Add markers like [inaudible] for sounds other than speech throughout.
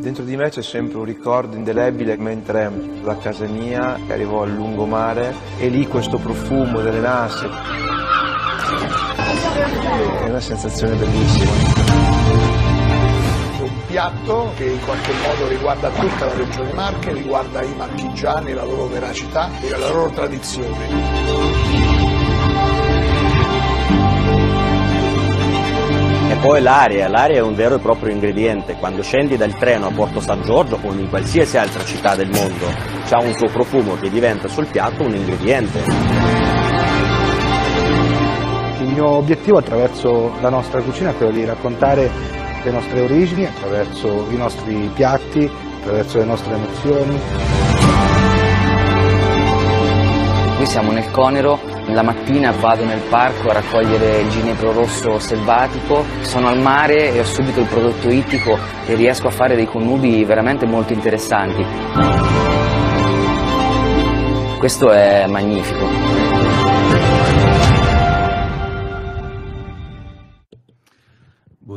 Dentro di me c'è sempre un ricordo indelebile mentre la casa mia arrivò al lungomare e lì questo profumo delle nasse. È una sensazione bellissima. Un piatto che in qualche modo riguarda tutta la regione Marche, riguarda i marchigiani, la loro veracità e la loro tradizione. poi l'aria, l'aria è un vero e proprio ingrediente, quando scendi dal treno a Porto San Giorgio o in qualsiasi altra città del mondo, c'ha un suo profumo che diventa sul piatto un ingrediente. Il mio obiettivo attraverso la nostra cucina è quello di raccontare le nostre origini attraverso i nostri piatti, attraverso le nostre emozioni. Qui siamo nel Conero la mattina vado nel parco a raccogliere il ginepro rosso selvatico, sono al mare e ho subito il prodotto ittico e riesco a fare dei connubi veramente molto interessanti. Questo è magnifico.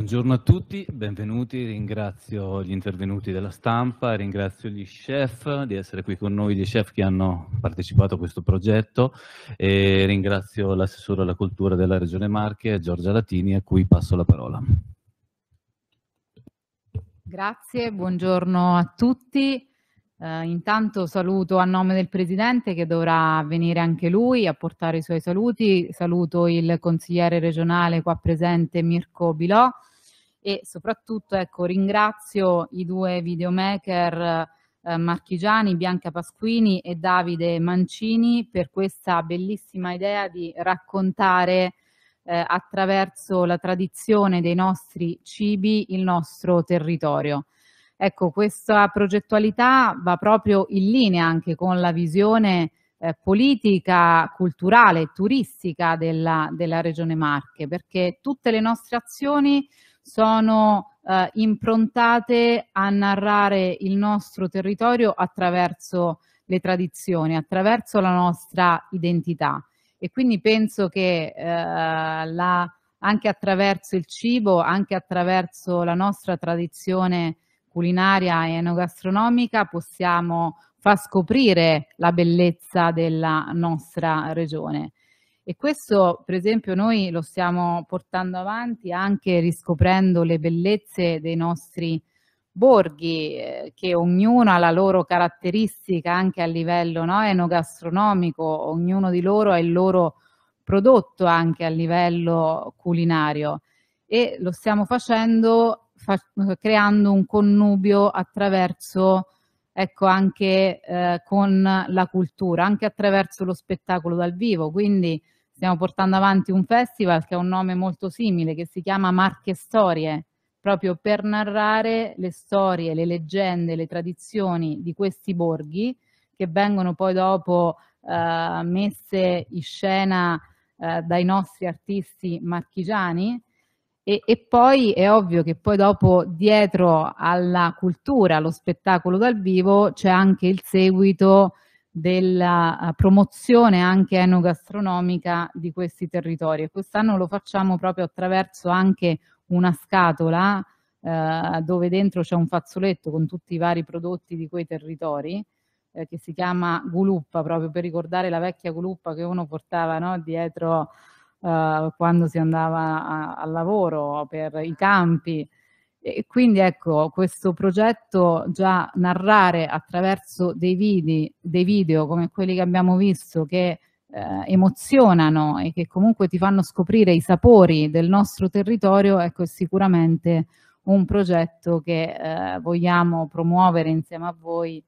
Buongiorno a tutti, benvenuti, ringrazio gli intervenuti della stampa, ringrazio gli chef di essere qui con noi, gli chef che hanno partecipato a questo progetto e ringrazio l'assessore alla cultura della Regione Marche, Giorgia Latini, a cui passo la parola. Grazie, buongiorno a tutti. Eh, intanto saluto a nome del Presidente che dovrà venire anche lui a portare i suoi saluti, saluto il consigliere regionale qua presente Mirko Bilò, e soprattutto ecco, ringrazio i due videomaker eh, marchigiani, Bianca Pasquini e Davide Mancini per questa bellissima idea di raccontare eh, attraverso la tradizione dei nostri cibi il nostro territorio. Ecco, questa progettualità va proprio in linea anche con la visione eh, politica, culturale, turistica della, della Regione Marche, perché tutte le nostre azioni sono eh, improntate a narrare il nostro territorio attraverso le tradizioni, attraverso la nostra identità. E quindi penso che eh, la, anche attraverso il cibo, anche attraverso la nostra tradizione culinaria e enogastronomica possiamo far scoprire la bellezza della nostra regione. E questo, per esempio, noi lo stiamo portando avanti anche riscoprendo le bellezze dei nostri borghi, eh, che ognuno ha la loro caratteristica anche a livello no, enogastronomico, ognuno di loro ha il loro prodotto anche a livello culinario e lo stiamo facendo fa, creando un connubio attraverso ecco anche eh, con la cultura, anche attraverso lo spettacolo dal vivo, quindi stiamo portando avanti un festival che ha un nome molto simile, che si chiama Marche Storie, proprio per narrare le storie, le leggende, le tradizioni di questi borghi, che vengono poi dopo eh, messe in scena eh, dai nostri artisti marchigiani. E, e, poi è ovvio che poi dopo dietro alla cultura, allo spettacolo dal vivo, c'è anche il seguito della eh, promozione anche enogastronomica di questi territori. Quest'anno lo facciamo proprio attraverso anche una scatola eh, dove dentro c'è un fazzoletto con tutti i vari prodotti di quei territori eh, che si chiama Guluppa, proprio per ricordare la vecchia Guluppa che uno portava no, dietro eh, quando si andava al lavoro per i campi. E quindi ecco, questo progetto già narrare attraverso dei, vidi, dei video come quelli che abbiamo visto che eh, emozionano e che comunque ti fanno scoprire i sapori del nostro territorio, ecco, è sicuramente un progetto che eh, vogliamo promuovere insieme a voi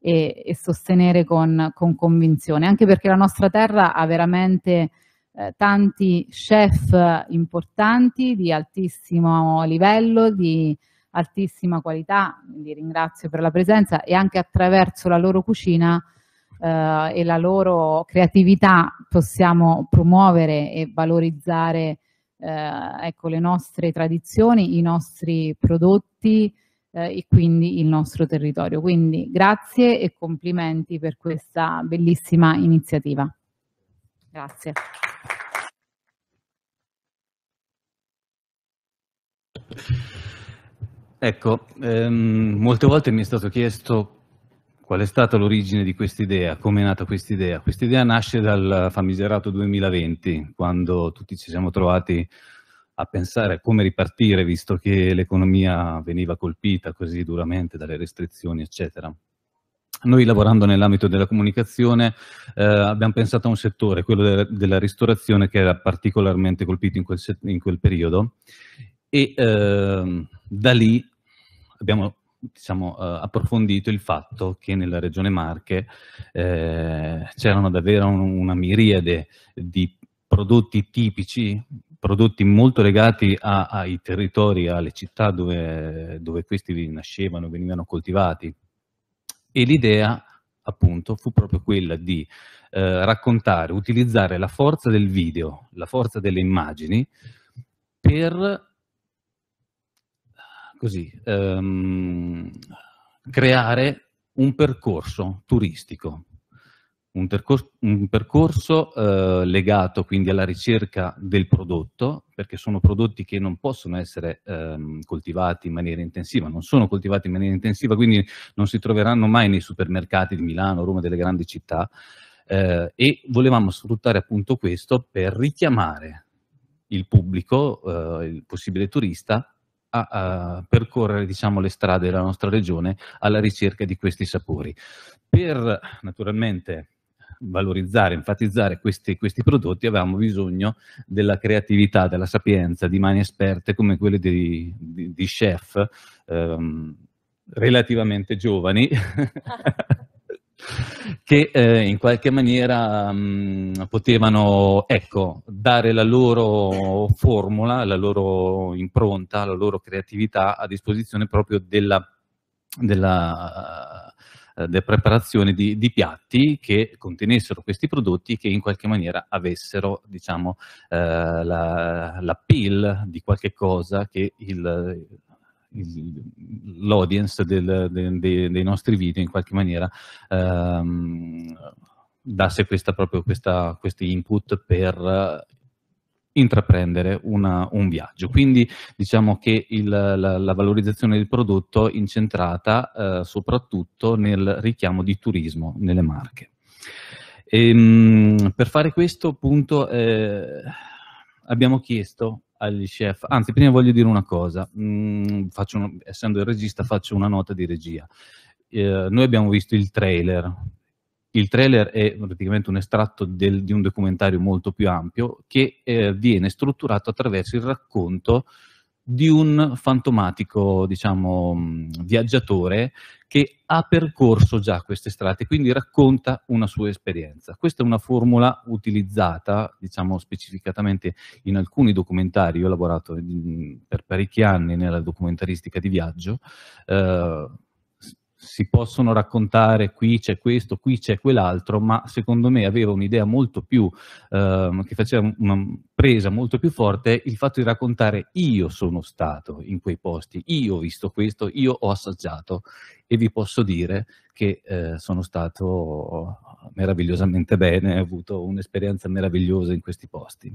e, e sostenere con, con, convinzione, anche perché la nostra terra ha veramente eh, tanti chef importanti di altissimo livello, di altissima qualità, li ringrazio per la presenza e anche attraverso la loro cucina eh, e la loro creatività possiamo promuovere e valorizzare eh, ecco, le nostre tradizioni, i nostri prodotti eh, e quindi il nostro territorio. Quindi grazie e complimenti per questa bellissima iniziativa. Grazie. Ecco, ehm, molte volte mi è stato chiesto qual è stata l'origine di quest'idea, come è nata quest'idea. Quest'idea nasce dal famigerato 2020, quando tutti ci siamo trovati a pensare a come ripartire, visto che l'economia veniva colpita così duramente dalle restrizioni, eccetera. Noi lavorando nell'ambito della comunicazione eh, abbiamo pensato a un settore, quello de della ristorazione, che era particolarmente colpito in quel, in quel periodo e eh, da lì abbiamo diciamo, eh, approfondito il fatto che nella regione Marche eh, c'erano davvero una miriade di prodotti tipici, prodotti molto legati a, ai territori, alle città dove, dove questi nascevano, venivano coltivati. E l'idea appunto fu proprio quella di eh, raccontare, utilizzare la forza del video, la forza delle immagini per così, ehm, creare un percorso turistico, un, percorso, un percorso eh, legato quindi alla ricerca del prodotto, perché sono prodotti che non possono essere ehm, coltivati in maniera intensiva, non sono coltivati in maniera intensiva, quindi non si troveranno mai nei supermercati di Milano, Roma, delle grandi città, eh, e volevamo sfruttare appunto questo per richiamare il pubblico, eh, il possibile turista, a, a percorrere diciamo, le strade della nostra regione alla ricerca di questi sapori. Per naturalmente valorizzare, enfatizzare questi, questi, prodotti, avevamo bisogno della creatività, della sapienza, di mani esperte come quelle di, di, di chef ehm, relativamente giovani [laughs] che eh, in qualche maniera mh, mm, potevano ecco, dare la loro formula, la loro impronta, la loro creatività a disposizione proprio della, della, eh, della preparazione di, di, piatti che contenessero questi prodotti che in qualche maniera avessero diciamo, eh, la, la pill di qualche cosa che il, l'audience del, de, dei nostri video in qualche maniera ehm, dasse questa, proprio questa, questi input per eh, intraprendere una, un viaggio. Quindi diciamo che il, la, la, valorizzazione del prodotto è incentrata eh, soprattutto nel richiamo di turismo nelle marche. E, ehm, mh, per fare questo appunto eh, abbiamo chiesto agli chef. Anzi, prima voglio dire una cosa, mm, una, essendo il regista faccio una nota di regia. Eh, noi abbiamo visto il trailer, il trailer è praticamente un estratto del, di un documentario molto più ampio che eh, viene strutturato attraverso il racconto di un fantomatico, diciamo, mm, viaggiatore che ha percorso già queste strade, quindi racconta una sua esperienza. Questa è una formula utilizzata, diciamo, specificatamente in alcuni documentari. Io ho lavorato mm, per parecchi anni nella documentaristica di viaggio, eh, si possono raccontare qui c'è questo, qui c'è quell'altro, ma secondo me aveva un'idea molto più, eh, che faceva una presa molto più forte, il fatto di raccontare io sono stato in quei posti, io ho visto questo, io ho assaggiato e vi posso dire che eh, sono stato meravigliosamente bene, ho avuto un'esperienza meravigliosa in questi posti.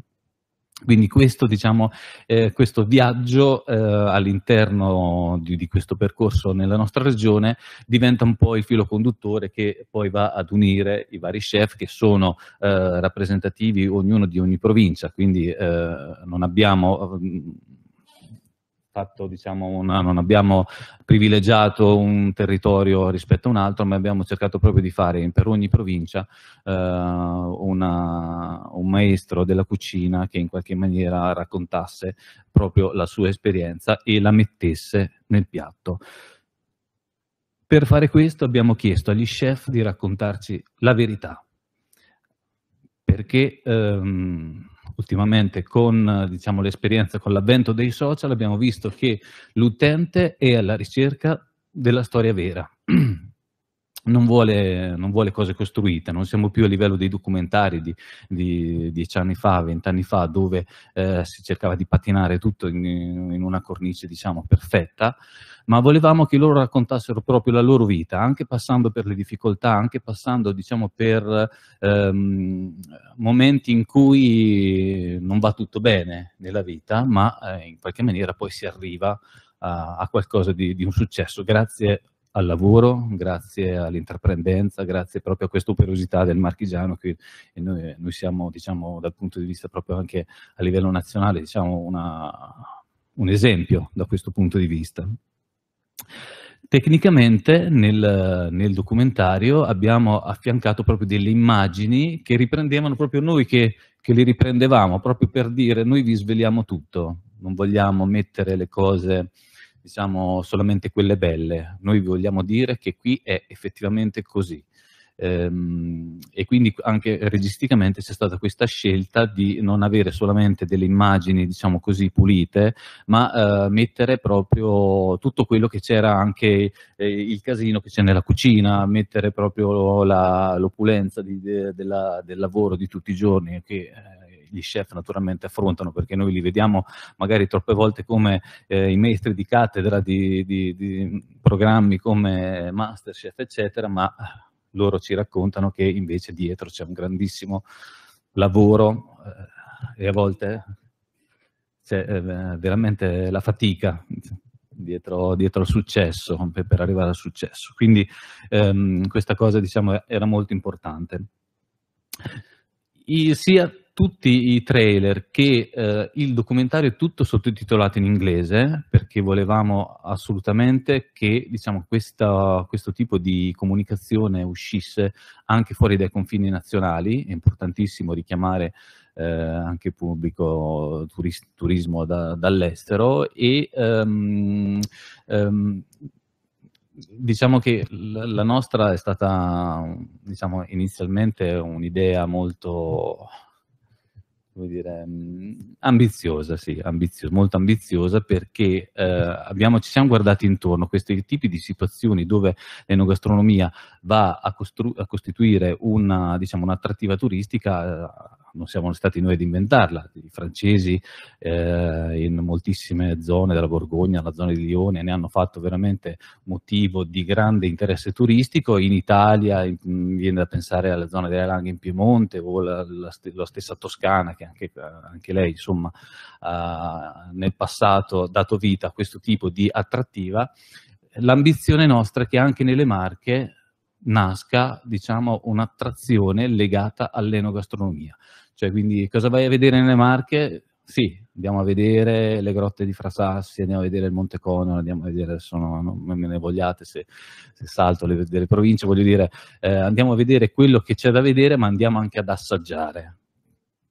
Quindi questo, diciamo, eh, questo viaggio eh, all'interno di, di, questo percorso nella nostra regione diventa un po' il filo conduttore che poi va ad unire i vari chef che sono eh, rappresentativi ognuno di ogni provincia, quindi eh, non abbiamo mm, fatto, diciamo, una, non abbiamo privilegiato un territorio rispetto a un altro, ma abbiamo cercato proprio di fare per ogni provincia eh, una, un maestro della cucina che in qualche maniera raccontasse proprio la sua esperienza e la mettesse nel piatto. Per fare questo abbiamo chiesto agli chef di raccontarci la verità, perché ehm, ultimamente con diciamo, l'esperienza, con l'avvento dei social, abbiamo visto che l'utente è alla ricerca della storia vera. [clears throat] non vuole, non vuole, cose costruite, non siamo più a livello dei documentari di, di dieci anni fa, vent'anni fa, dove eh, si cercava di patinare tutto in, in, una cornice, diciamo, perfetta, ma volevamo che loro raccontassero proprio la loro vita, anche passando per le difficoltà, anche passando, diciamo, per ehm, momenti in cui non va tutto bene nella vita, ma eh, in qualche maniera poi si arriva a, qualcosa di, di un successo, grazie al lavoro, grazie all'intraprendenza, grazie proprio a questa operosità del marchigiano che noi, noi, siamo, diciamo, dal punto di vista proprio anche a livello nazionale, diciamo, una, un esempio da questo punto di vista. Tecnicamente nel, nel, documentario abbiamo affiancato proprio delle immagini che riprendevano proprio noi che, che le riprendevamo, proprio per dire noi vi sveliamo tutto, non vogliamo mettere le cose diciamo, solamente quelle belle. Noi vogliamo dire che qui è effettivamente così. Ehm, e quindi anche registicamente c'è stata questa scelta di non avere solamente delle immagini, diciamo così, pulite, ma eh, mettere proprio tutto quello che c'era anche eh, il casino che c'è nella cucina, mettere proprio l'opulenza de, della, del lavoro di tutti i giorni, che, eh, gli chef naturalmente affrontano, perché noi li vediamo magari troppe volte come eh, i maestri di cattedra di, di, di programmi come Masterchef, eccetera, ma loro ci raccontano che invece dietro c'è un grandissimo lavoro eh, e a volte c'è eh, veramente la fatica dietro, dietro al successo, per, per, arrivare al successo. Quindi ehm, questa cosa diciamo, era molto importante. I, sia tutti i trailer che eh, il documentario è tutto sottotitolato in inglese perché volevamo assolutamente che diciamo, questa, questo tipo di comunicazione uscisse anche fuori dai confini nazionali, è importantissimo richiamare eh, anche il pubblico turist, turismo da, dall'estero e um, um, diciamo che la nostra è stata diciamo, inizialmente un'idea molto come dire, mm, ambiziosa, sì, ambiziosa, molto ambiziosa perché eh, abbiamo, ci siamo guardati intorno a questi tipi di situazioni dove l'enogastronomia va a, costru- a costituire una, diciamo, un'attrattiva turistica eh, non siamo stati noi ad inventarla, i francesi eh, in moltissime zone della Borgogna, la zona di Lione, ne hanno fatto veramente motivo di grande interesse turistico, in Italia in, mm, viene da pensare alla zona delle Langhe in Piemonte o la, la, la stessa Toscana che anche, anche lei insomma ha nel passato dato vita a questo tipo di attrattiva, l'ambizione nostra è che anche nelle Marche nasca diciamo, un'attrazione legata all'enogastronomia. Cioè, quindi cosa vai a vedere nelle Marche? Sì, andiamo a vedere le grotte di Frasassi, andiamo a vedere il Monte Cono, andiamo a vedere, adesso no, non me ne vogliate se, se salto le, delle province, voglio dire, eh, andiamo a vedere quello che c'è da vedere, ma andiamo anche ad assaggiare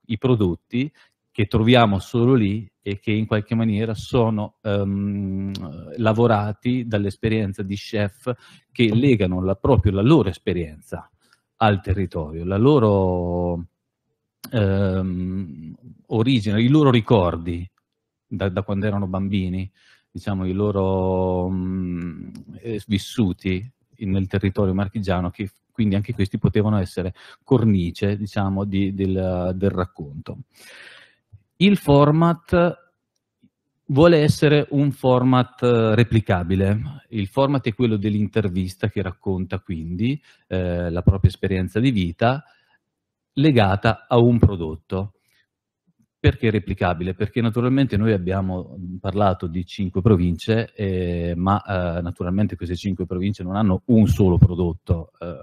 i prodotti che troviamo solo lì e che in qualche maniera sono um, lavorati dall'esperienza di chef che legano la, proprio la loro esperienza al territorio, la loro ehm, origine, i loro ricordi da, da, quando erano bambini, diciamo i loro mh, mm, eh, vissuti nel territorio marchigiano, che quindi anche questi potevano essere cornice diciamo, di, del, del racconto. Il format vuole essere un format eh, replicabile. Il format è quello dell'intervista che racconta quindi eh, la propria esperienza di vita legata a un prodotto. Perché replicabile? Perché naturalmente noi abbiamo parlato di cinque province, eh, ma eh, naturalmente queste cinque province non hanno un solo prodotto eh,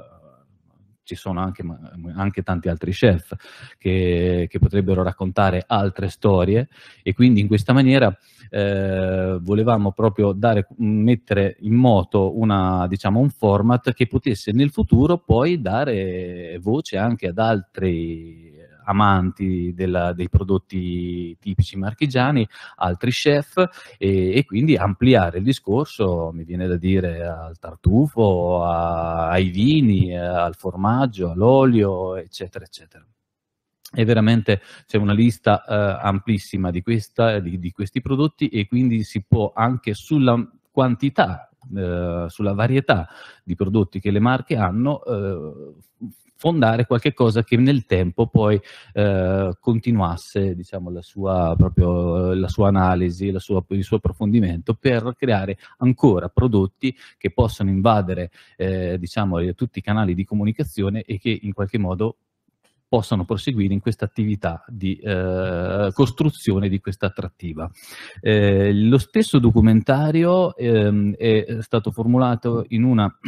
ci sono anche, eh, anche tanti altri chef che, che, potrebbero raccontare altre storie e quindi in questa maniera eh, volevamo proprio dare, mettere in moto una, diciamo, un format che potesse nel futuro poi dare voce anche ad altri amanti della, dei prodotti tipici marchigiani, altri chef e, e, quindi ampliare il discorso, mi viene da dire, al tartufo, a, ai vini, al formaggio, all'olio, eccetera, eccetera. È veramente c'è una lista eh, amplissima di, questa, di, di questi prodotti e quindi si può anche sulla quantità eh, sulla varietà di prodotti che le marche hanno, eh, fondare qualche cosa che nel tempo poi eh, continuasse diciamo, la, sua, proprio, eh, la sua analisi, la sua, il suo approfondimento per creare ancora prodotti che possano invadere eh, diciamo, tutti i canali di comunicazione e che in qualche modo possano proseguire in questa attività di eh, costruzione di questa attrattiva. Eh, lo stesso documentario ehm, è stato formulato in una [clears throat]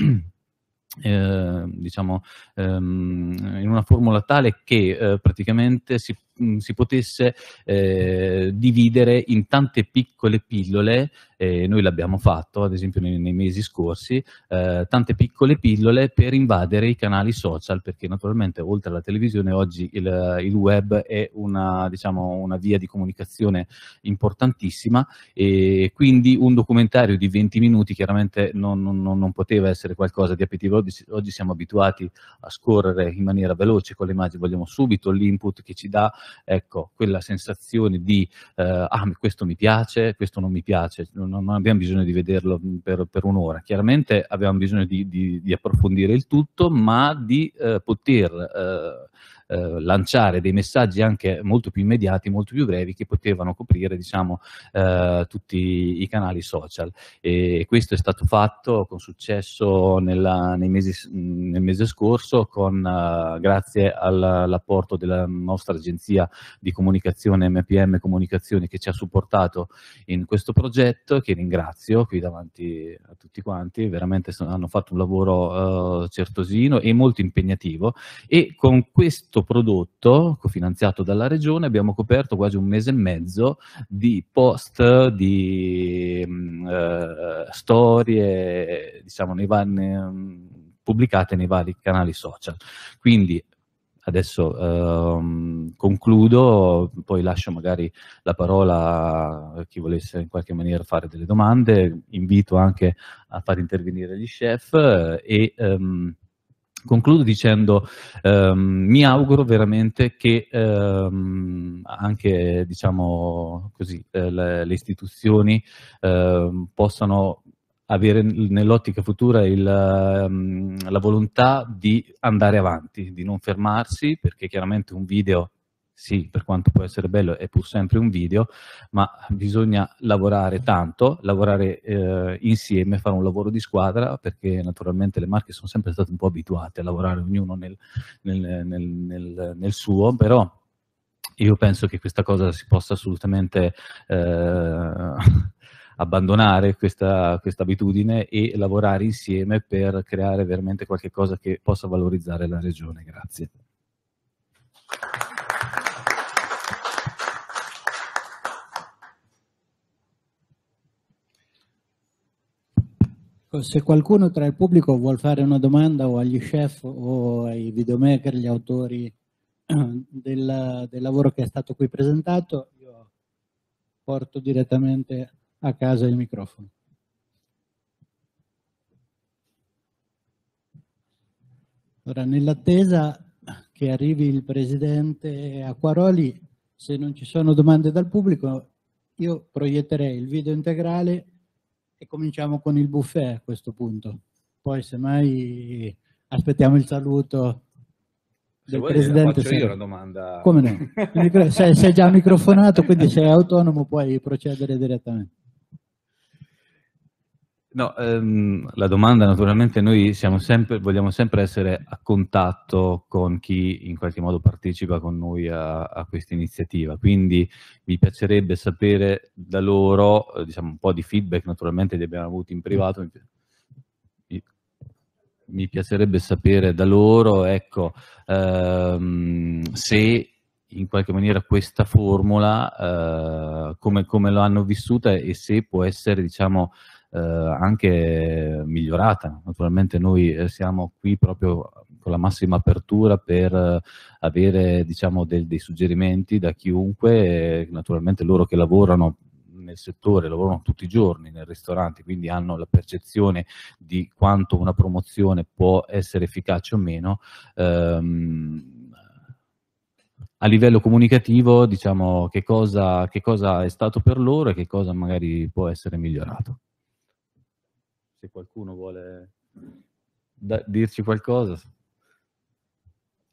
eh, diciamo, ehm, in una formula tale che eh, praticamente si mh, mm, si potesse eh, dividere in tante piccole pillole, eh, noi l'abbiamo fatto ad esempio nei, nei mesi scorsi, eh, tante piccole pillole per invadere i canali social, perché naturalmente oltre alla televisione oggi il, il web è una, diciamo, una via di comunicazione importantissima e quindi un documentario di 20 minuti chiaramente non, non, non poteva essere qualcosa di appetibile, oggi, oggi siamo abituati a scorrere in maniera veloce con le immagini, vogliamo subito l'input che ci dà ecco, quella sensazione di eh, ah, questo mi piace, questo non mi piace, non, non abbiamo bisogno di vederlo mm, per, per un'ora, chiaramente abbiamo bisogno di, di, di, approfondire il tutto, ma di eh, poter eh, eh, lanciare dei messaggi anche molto più immediati, molto più brevi, che potevano coprire diciamo, eh, tutti i canali social. E questo è stato fatto con successo nella, mesi, nel mese scorso, con, eh, grazie all'apporto della nostra agenzia di comunicazione MPM Comunicazioni che ci ha supportato in questo progetto, che ringrazio qui davanti a tutti quanti, veramente sono, hanno fatto un lavoro eh, certosino e molto impegnativo e con questo questo prodotto, cofinanziato dalla Regione, abbiamo coperto quasi un mese e mezzo di post, di mm, eh, storie, diciamo, nei van, mm, pubblicate nei vari canali social. Quindi adesso ehm, concludo, poi lascio magari la parola a chi volesse in qualche maniera fare delle domande, invito anche a far intervenire gli chef eh, e ehm, Concludo dicendo, ehm, mi auguro veramente che ehm, anche diciamo così, eh, le, le, istituzioni ehm, possano avere nell'ottica futura il, ehm, la volontà di andare avanti, di non fermarsi, perché chiaramente un video sì, per quanto può essere bello, è pur sempre un video, ma bisogna lavorare tanto, lavorare eh, insieme, fare un lavoro di squadra, perché naturalmente le marche sono sempre state un po' abituate a lavorare ognuno nel, nel, nel, nel suo, però io penso che questa cosa si possa assolutamente... Eh, abbandonare questa, questa, abitudine e lavorare insieme per creare veramente qualcosa che possa valorizzare la regione. Grazie. Ecco, se qualcuno tra il pubblico vuole fare una domanda o agli chef o ai videomaker, gli autori [clears throat] del, del lavoro che è stato qui presentato, io porto direttamente a casa il microfono. Ora, nell'attesa che arrivi il Presidente Acquaroli, se non ci sono domande dal pubblico, io proietterei il video integrale e cominciamo con il buffet a questo punto. Poi semmai aspettiamo il saluto se del Presidente. Faccio io una domanda. Come no? Sei, sei già microfonato, quindi [laughs] sei autonomo, puoi procedere direttamente. No, ehm, la domanda naturalmente noi sempre, vogliamo sempre essere a contatto con chi in qualche modo partecipa con noi a, a questa iniziativa, quindi mi piacerebbe sapere da loro eh, diciamo, un po' di feedback, naturalmente li abbiamo avuti in privato, mi, mi piacerebbe sapere da loro ecco, ehm, se in qualche maniera questa formula eh, come, come hanno vissuta e se può essere diciamo, eh, anche migliorata. Naturalmente noi eh, siamo qui proprio con la massima apertura per eh, avere diciamo, del, dei suggerimenti da chiunque, naturalmente loro che lavorano nel settore, lavorano tutti i giorni nel ristorante, quindi hanno la percezione di quanto una promozione può essere efficace o meno. Ehm, a livello comunicativo, diciamo, che cosa, che cosa è stato per loro e che cosa magari può essere migliorato se qualcuno vuole da- dirci qualcosa.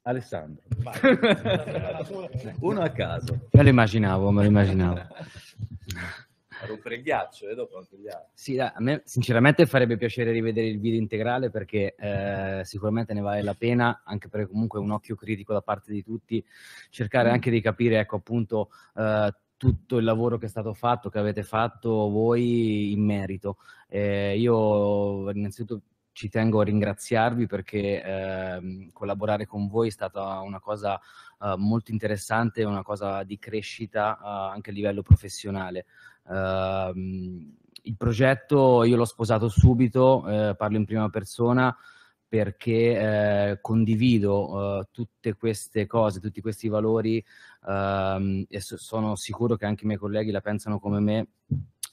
Alessandro, [laughs] uno a caso. Me lo immaginavo, me lo immaginavo. a rompere il ghiaccio e eh, dopo anche gli altri. Sì, a me sinceramente farebbe piacere rivedere il video integrale perché eh, sicuramente ne vale la pena, anche perché comunque un occhio critico da parte di tutti, cercare mm. anche di capire, ecco appunto, eh, tutto il lavoro che è stato fatto, che avete fatto voi in merito. Eh, io innanzitutto ci tengo a ringraziarvi perché eh, collaborare con voi è stata una cosa eh, molto interessante, una cosa di crescita eh, anche a livello professionale. Ehm, il progetto io l'ho sposato subito, eh, parlo in prima persona, perché eh, condivido eh, tutte queste cose, tutti questi valori ehm, e so- sono sicuro che anche i miei colleghi la pensano come me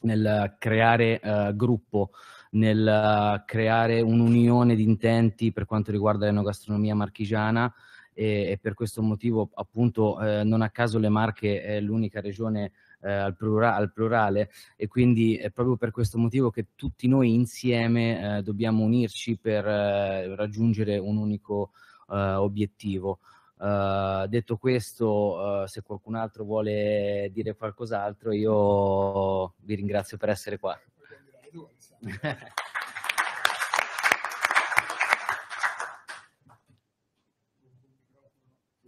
nel creare eh, gruppo, nel eh, creare un'unione di intenti per quanto riguarda l'enogastronomia marchigiana e, e per questo motivo appunto eh, non a caso le Marche è l'unica regione eh, al, plura- al, plurale e quindi è proprio per questo motivo che tutti noi insieme eh, dobbiamo unirci per eh, raggiungere un unico eh, obiettivo. Uh, detto questo, uh, se qualcun altro vuole dire qualcos'altro, io vi ringrazio per essere qua.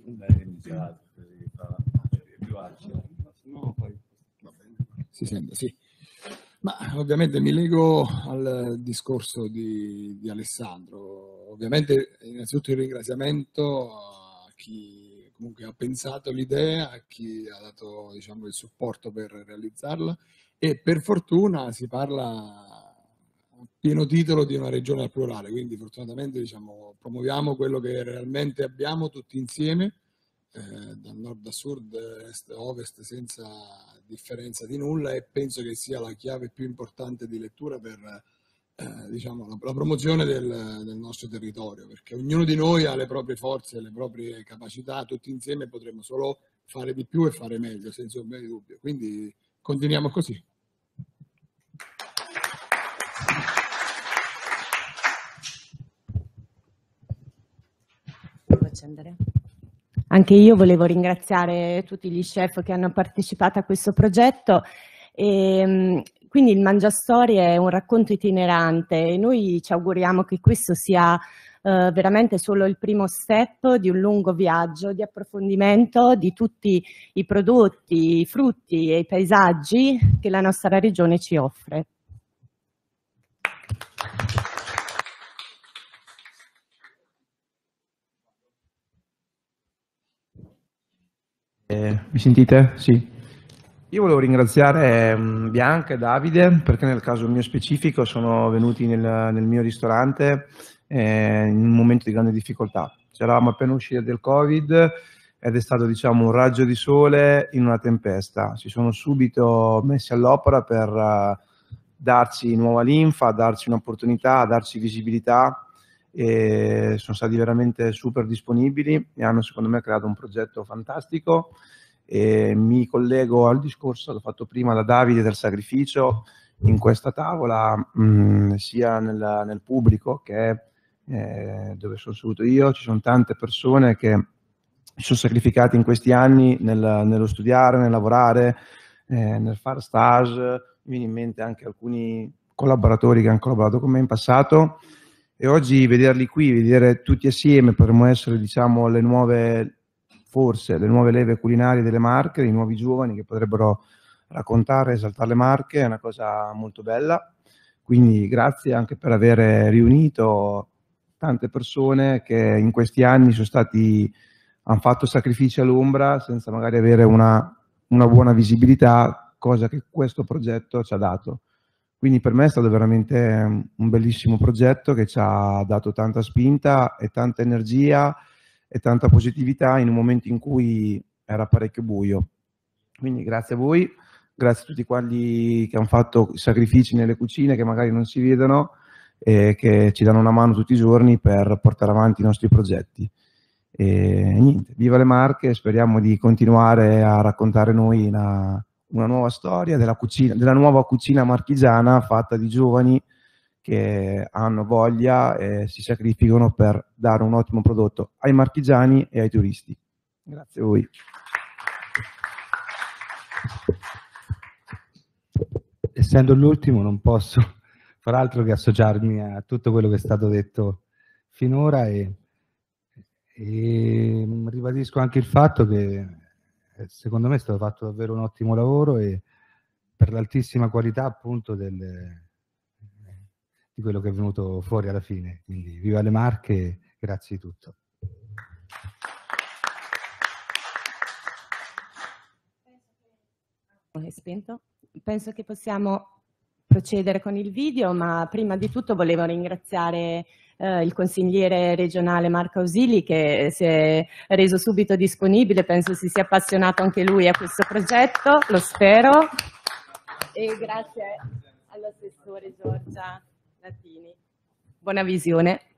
Beh, iniziato, così, più agile. No, si sente, sì. Ma ovviamente mi leggo al discorso di, di Alessandro. Ovviamente innanzitutto il ringraziamento a chi comunque ha pensato l'idea, a chi ha dato diciamo, il supporto per realizzarla e per fortuna si parla pieno titolo di una regione al plurale, quindi fortunatamente diciamo, promuoviamo quello che realmente abbiamo tutti insieme, eh, dal nord a sud, est a ovest, senza differenza di nulla e penso che sia la chiave più importante di lettura per eh, diciamo, la, la, promozione del, del, nostro territorio, perché ognuno di noi ha le proprie forze, le proprie capacità, tutti insieme potremo solo fare di più e fare meglio, senza ombra di dubbio. Quindi continuiamo così. Andrea. Anche io volevo ringraziare tutti gli chef che hanno partecipato a questo progetto. E, ehm, quindi il Mangiastorie è un racconto itinerante e noi ci auguriamo che questo sia eh, veramente solo il primo step di un lungo viaggio di approfondimento di tutti i prodotti, i frutti e i paesaggi che la nostra regione ci offre. Eh, mi sentite? Sì. Io volevo ringraziare ehm, Bianca e Davide perché nel caso mio specifico sono venuti nel, nel mio ristorante eh, in un momento di grande difficoltà. C'eravamo appena usciti dal Covid ed è stato diciamo, un raggio di sole in una tempesta. Si sono subito messi all'opera per uh, darci nuova linfa, darci un'opportunità, darci visibilità e sono stati veramente super disponibili e hanno secondo me creato un progetto fantastico. E mi collego al discorso l'ho fatto prima da Davide del sacrificio in questa tavola, mh, mm, sia nel, nel, pubblico che eh, dove sono seduto io, ci sono tante persone che si sono sacrificate in questi anni nel, nello studiare, nel lavorare, eh, nel fare stage, mi viene in mente anche alcuni collaboratori che hanno collaborato con me in passato e oggi vederli qui, vedere tutti assieme, potremmo essere diciamo le nuove, forse, le nuove leve culinarie delle Marche, i nuovi giovani che potrebbero raccontare, esaltare le Marche, è una cosa molto bella. Quindi grazie anche per aver riunito tante persone che in questi anni sono stati, hanno fatto sacrifici all'ombra senza magari avere una, una buona visibilità, cosa che questo progetto ci ha dato. Quindi per me è stato veramente un bellissimo progetto che ci ha dato tanta spinta e tanta energia e tanta positività in un momento in cui era parecchio buio. Quindi grazie a voi, grazie a tutti quelli che hanno fatto sacrifici nelle cucine che magari non si vedono e che ci danno una mano tutti i giorni per portare avanti i nostri progetti. E niente, viva le Marche, speriamo di continuare a raccontare noi la, una nuova storia della, cucina, della nuova cucina marchigiana fatta di giovani che hanno voglia e si sacrificano per dare un ottimo prodotto ai marchigiani e ai turisti. Grazie a voi. Essendo l'ultimo non posso far altro che associarmi a tutto quello che è stato detto finora e, e ribadisco anche il fatto che eh, secondo me è stato fatto davvero un ottimo lavoro e per l'altissima qualità appunto del, eh, di quello che è venuto fuori alla fine. Quindi viva le Marche, grazie di tutto. Penso che possiamo procedere con il video, ma prima di tutto volevo ringraziare eh, il consigliere regionale Marco Ausili che si è reso subito disponibile, penso si sia appassionato anche lui a questo progetto, lo spero. E grazie all'assessore Giorgia Latini. Buona visione.